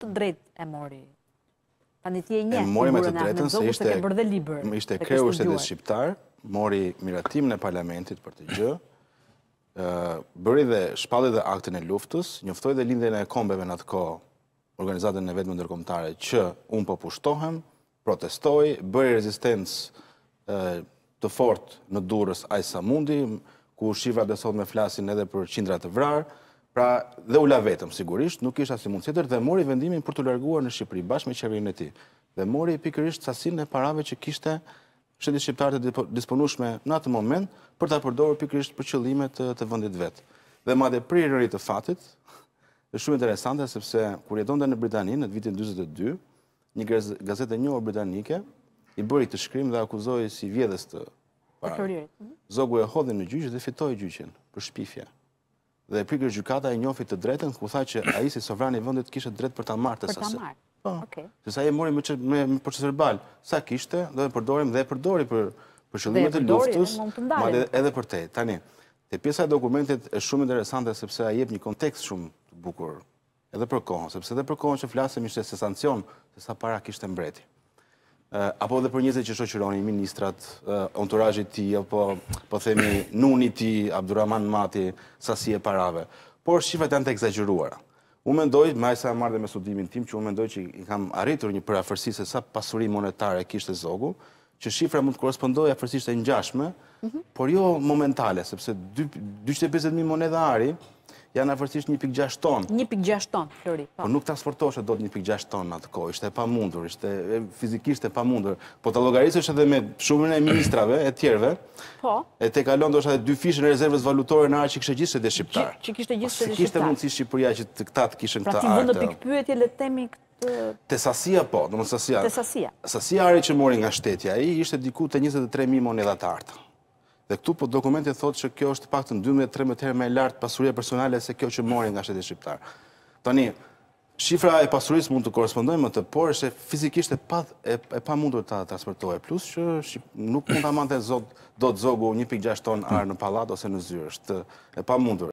të drejt e mori. Pa në ti e një, e mori me të drejtën se ishte e kreu është edhe shqiptar, mori miratim në parlamentit për të gjë, bëri dhe shpallit dhe aktin e luftus, njëftoj dhe lindhe në e kombeve në atë ko organizatën në vetëmë më ndërkomtare që unë po pushtohem, protestoj, bëri rezistencë të fort në durës ajsa mundi, ku shifra dhe sot me flasin edhe për qindrat të vrarë, Pra, dhe u la vetëm, sigurisht, nuk isha si mund tjetër, dhe mori vendimin për të larguar në Shqipëri, bashkë me qeverin e ti. Dhe mori pikërisht sasin e parave që kishte shëndi shqiptarë të disponushme në atë moment për të përdorë pikërisht për qëllimet të vendit vetë. Dhe ma dhe pri rërit të fatit, dhe shumë interesante, sepse kur jeton dhe në Britani, në vitin 22, një gazetë e njohër britanike, i bëri të shkrim dhe akuzoi si vjedhës të parave. Mhm. Zogu e hodhin në gjyqë dhe fitoj gjyqin për shpifja dhe prigër gjukata e njofi të dretën, ku tha që a i si i vëndit kishe drejt për ta marrë të sasë. Për ta martë, Po, se sa e mori me procesor balë, sa kishte, do e përdorim dhe e përdori për shëllimet e luftës, edhe për te. Tani, të pjesa e dokumentit e shumë interesante, sepse a jep një kontekst shumë të bukur, edhe për kohën, sepse edhe për kohën që flasëm ishte se sancion, se sa para kishte mbreti. Eh, apo edhe për njëzit që shoqëroni, ministrat, entourajit eh, ti, apo po themi nuni ti, Abduraman Mati, sasi e parave. Por shifat janë të egzageruara. U mendoj, ma e sa e marrë dhe me studimin tim, që u mendoj që i kam arritur një për afërsi se sa pasurim monetare kishtë e zogu, që shifra mund të korespondoj afërsisht e njashme, mhm. por jo momentale, sepse 250.000 monedari, janë afërsisht 1.6 tonë. 1.6 tonë, Flori. Por po nuk transportoshe do të 1.6 tonë atë kohë, ishte e pa mundur, ishte fizikisht e pa mundur. Po të logarisë është edhe me shumën e ministrave, e tjerve, po. e te kalon do është edhe dy fishë në rezervës valutore në arë që kështë gjithë se dhe shqiptarë. Që kështë gjithë së dhe shqiptarë. Që kështë shqipëria që të këta të kishën pra këta arë të... Pra ti vë Të sasia po, dhe më sasia. Të sasia. Sasia are që mori nga shtetja, i ishte diku të 23.000 moneda artë. Dhe këtu po dokumentin thotë që kjo është pak të në 12-13 herë me lartë pasurje personale se kjo që mori nga shetit shqiptar. Tani, shifra e pasurisë mund të korespondojnë më të por, është fizikisht e pa, e, mundur të transportohet. Plus që nuk mund të amante do të zogu 1.6 ton arë në palat ose në zyrë, është e pa mundur.